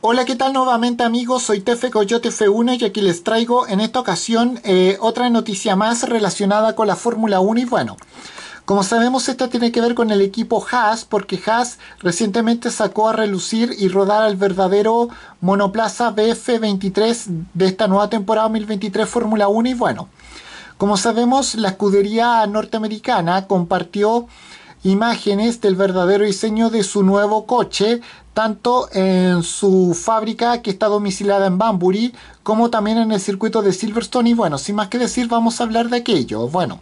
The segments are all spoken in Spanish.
Hola, ¿qué tal nuevamente amigos? Soy Tefe Coyote F1 y aquí les traigo en esta ocasión eh, otra noticia más relacionada con la Fórmula 1 y bueno... Como sabemos, esta tiene que ver con el equipo Haas, porque Haas recientemente sacó a relucir y rodar al verdadero monoplaza BF23 de esta nueva temporada 2023 Fórmula 1. Y bueno, como sabemos, la escudería norteamericana compartió imágenes del verdadero diseño de su nuevo coche tanto en su fábrica que está domiciliada en Bambury como también en el circuito de Silverstone y bueno, sin más que decir vamos a hablar de aquello. Bueno,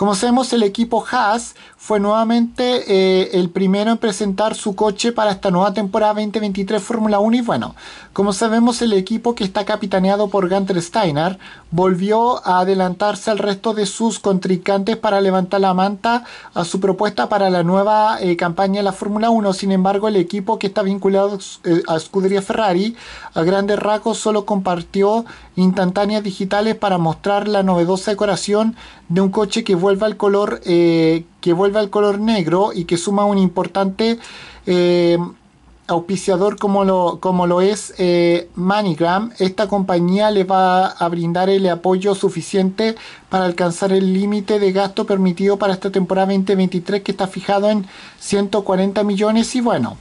como sabemos, el equipo Haas fue nuevamente eh, el primero en presentar su coche para esta nueva temporada 2023 Fórmula 1 y bueno, como sabemos, el equipo que está capitaneado por Gunter Steiner volvió a adelantarse al resto de sus contrincantes para levantar la manta a su propuesta para la nueva eh, campaña de la Fórmula 1. Sin embargo, el equipo que está vinculado eh, a Scuderia Ferrari a grandes rasgos solo compartió instantáneas digitales para mostrar la novedosa decoración de un coche que vuelve vuelva al color, eh, que vuelva al color negro y que suma un importante eh, auspiciador como lo, como lo es eh, MoneyGram, esta compañía le va a brindar el apoyo suficiente para alcanzar el límite de gasto permitido para esta temporada 2023 que está fijado en 140 millones y bueno.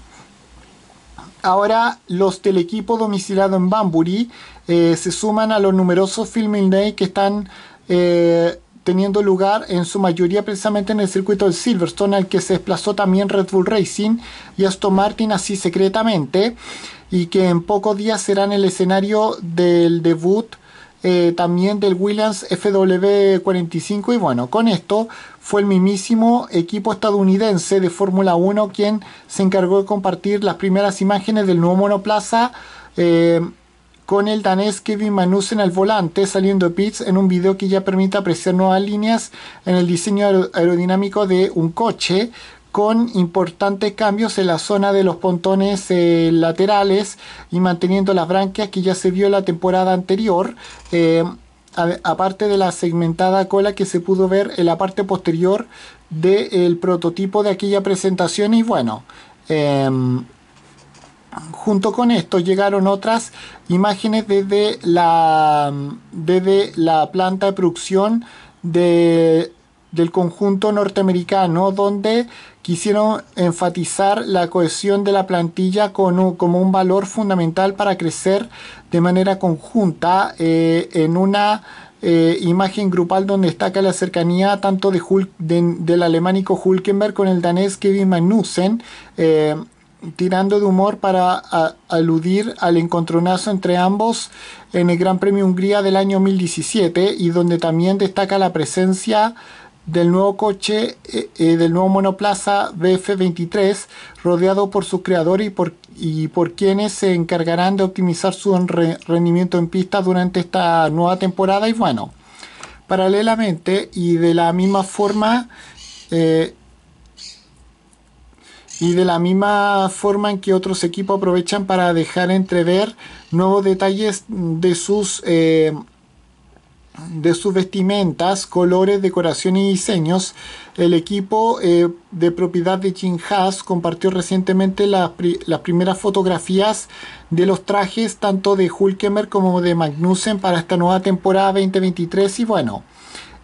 Ahora los del equipo domiciliado en Bamburi eh, se suman a los numerosos Filming Day que están teniendo lugar en su mayoría precisamente en el circuito de Silverstone, al que se desplazó también Red Bull Racing y Aston Martin así secretamente, y que en pocos días será en el escenario del debut eh, también del Williams FW45 y bueno, con esto fue el mismísimo equipo estadounidense de Fórmula 1 quien se encargó de compartir las primeras imágenes del nuevo monoplaza eh, con el danés Kevin Manusen al volante, saliendo pits en un video que ya permite apreciar nuevas líneas en el diseño aerodinámico de un coche, con importantes cambios en la zona de los pontones eh, laterales y manteniendo las branquias que ya se vio la temporada anterior. Eh, aparte de la segmentada cola que se pudo ver en la parte posterior del prototipo de aquella presentación y bueno em, junto con esto llegaron otras imágenes desde la, desde la planta de producción del conjunto norteamericano, donde quisieron enfatizar la cohesión de la plantilla como un valor fundamental para crecer de manera conjunta eh, en una eh, imagen grupal donde destaca la cercanía tanto de del alemánico Hulkenberg con el danés Kevin Magnussen. Eh, tirando de humor para aludir al encontronazo entre ambos en el Gran Premio Hungría del año 2017 y donde también destaca la presencia del nuevo coche, eh, eh, del nuevo monoplaza BF23, rodeado por sus creadores y por, por quienes se encargarán de optimizar su rendimiento en pista durante esta nueva temporada. Y bueno, paralelamente y de la misma forma, eh, y de la misma forma en que otros equipos aprovechan para dejar entrever nuevos detalles de sus eh, de sus vestimentas, colores, decoraciones y diseños. El equipo eh, de propiedad de Haas compartió recientemente las primeras fotografías de los trajes tanto de Hulkemer como de Magnussen para esta nueva temporada 2023 y bueno,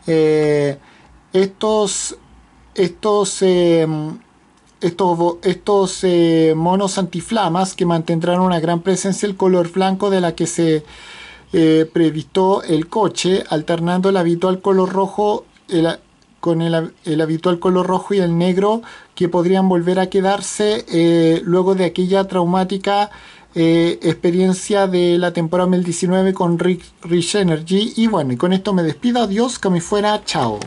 eh, estos, estos estos, estos eh, monos antiflamas que mantendrán una gran presencia el color blanco de la que se eh, previstó el coche, alternando el habitual color rojo con el, habitual color rojo y el negro que podrían volver a quedarse eh, luego de aquella traumática experiencia de la temporada 2019 con Rich, Energy. Y bueno, y con esto me despido. Adiós, que me fuera. Chao.